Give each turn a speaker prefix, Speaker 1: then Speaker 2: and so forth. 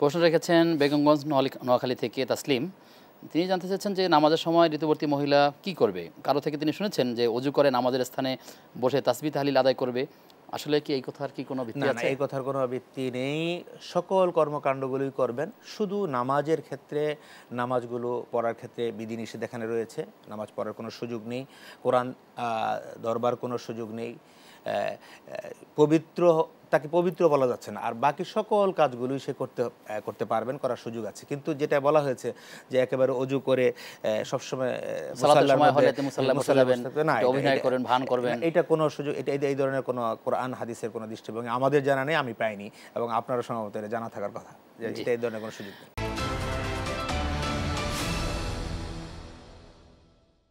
Speaker 1: প্রশ্ন রেখেছেন বেগমগঞ্জ নোয়াখালী থেকে তাসলিম তিনি জানতে চাচ্ছেন যে নামাজের সময় ঋতুবর্তী মহিলা কি করবে কারো থেকে তিনি শুনেছেন যে অজু করে নামাজের স্থানে বসে তাসবি
Speaker 2: তাহলিল আদায় করবে আসলে কি এই কথার কি কোনো ভিত্তি আছে এই কথার কোনো ভিত্তি নেই সকল কর্মকাণ্ডগুলোই করবেন শুধু নামাজের ক্ষেত্রে নামাজগুলো পড়ার ক্ষেত্রে বিধিনিষেধ এখানে রয়েছে নামাজ পড়ার কোনো সুযোগ নেই কোরআন দরবার কোনো সুযোগ নেই পবিত্র তাকে পবিত্র বলা যাচ্ছে না আর বাকি সকল কাজগুলোই সে করতে করতে পারবেন করার সুযোগ আছে কিন্তু যেটা বলা হয়েছে যে একেবারে অজু করে সবসময় এটা কোনো সুযোগ এটা এই ধরনের কোনো কোরআন হাদিসের কোনো দৃষ্টিভঙ্গি আমাদের জানা নেই আমি পাইনি এবং আপনারা সম্ভবত জানা থাকার কথা যে এই ধরনের কোনো সুযোগ নেই